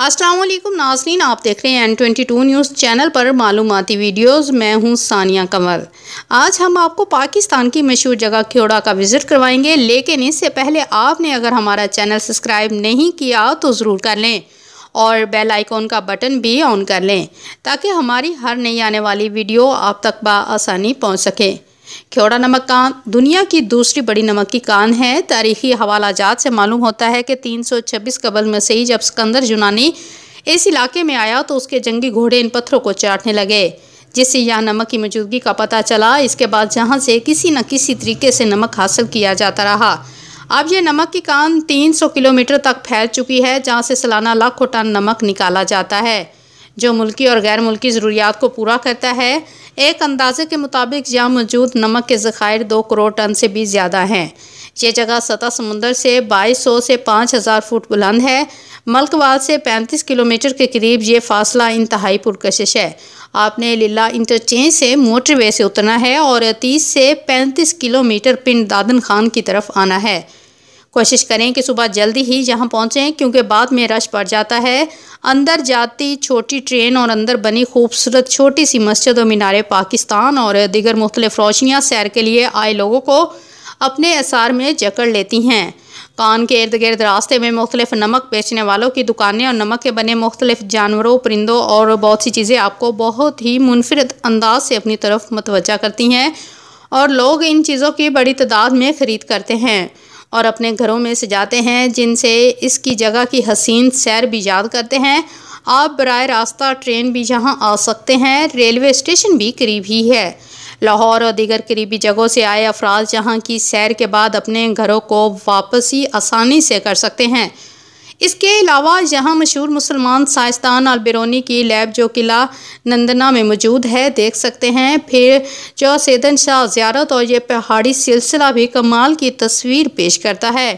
असलम नाजरीन आप देख रहे हैं N twenty two news channel पर मालूमती वीडियोस मैं हूं सानिया कंवर आज हम आपको पाकिस्तान की मशहूर जगह खेड़ा का विज़िट करवाएंगे लेकिन इससे पहले आपने अगर हमारा चैनल सब्सक्राइब नहीं किया तो ज़रूर कर लें और बेल आइकॉन का बटन भी ऑन कर लें ताकि हमारी हर नई आने वाली वीडियो आप तक बसानी पहुँच सकें ख्योड़ा नमक कान दुनिया की दूसरी बड़ी नमक की कान है तारीखी हवाला जात से मालूम होता है कि 326 कबल में से ही जब सिकंदर जुनानी इस इलाके में आया तो उसके जंगी घोड़े इन पत्थरों को चाटने लगे जिससे यहाँ नमक की मौजूदगी का पता चला इसके बाद जहाँ से किसी न किसी तरीके से नमक हासिल किया जाता रहा अब यह नमक की कान 300 किलोमीटर तक फैल चुकी है जहाँ से सालाना लाखों टन नमक निकाला जाता है जो मुल्की और गैर मुल्की ज़रूरियात को पूरा करता है एक अंदाजे के मुताबिक यहाँ मौजूद नमक के ज़खायर दो करोड़ टन से भी ज़्यादा हैं ये जगह सतह समुंदर से बाईस सौ से पाँच हज़ार फुट बुलंद है मलकवाल से पैंतीस किलोमीटर के करीब ये फासला इंतहाई पुरकशिश है आपने लीला इंटरचेंज से मोटरवे से उतरना है और तीस से पैंतीस किलोमीटर पिंड दादन खान की तरफ आना है कोशिश करें कि सुबह जल्दी ही यहाँ पहुँचें क्योंकि बाद में रश पड़ जाता है अंदर जाती छोटी ट्रेन और अंदर बनी खूबसूरत छोटी सी मस्जिद और मीनारे पाकिस्तान और दीगर मुख्तलिफ रोशनियाँ सैर के लिए आए लोगों को अपने असार में जकड़ लेती हैं कान के इर्द गिर्द रास्ते में मुख्तलिफ नमक बेचने वालों की दुकानें और नमक के बने मुख्तलिफ जानवरों परिंदों और बहुत सी चीज़ें आपको बहुत ही मुनफरद अंदाज से अपनी तरफ मतवजा करती हैं और लोग इन चीज़ों की बड़ी तादाद में ख़रीद करते हैं और अपने घरों में सजाते हैं जिनसे इसकी जगह की हसीन सैर भी याद करते हैं आप बर रास्ता ट्रेन भी यहाँ आ सकते हैं रेलवे स्टेशन भी करीब ही है लाहौर और दीगर करीबी जगहों से आए अफराज जहाँ की सैर के बाद अपने घरों को वापसी आसानी से कर सकते हैं इसके अलावा यहाँ मशहूर मुसलमान साइंसदान अलबेरोनी की लैब जो किला नंदना में मौजूद है देख सकते हैं फिर जो सैदन शाह ज्यारत और ये पहाड़ी सिलसिला भी कमाल की तस्वीर पेश करता है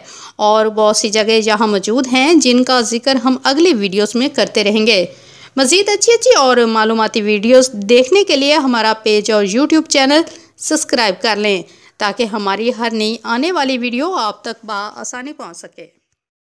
और बहुत सी जगह यहाँ मौजूद हैं जिनका जिक्र हम अगली वीडियोस में करते रहेंगे मज़ीद अच्छी अच्छी और मालूमती वीडियोस देखने के लिए हमारा पेज और यूट्यूब चैनल सब्सक्राइब कर लें ताकि हमारी हर नई आने वाली वीडियो आप तक बा आसानी पहुँच सके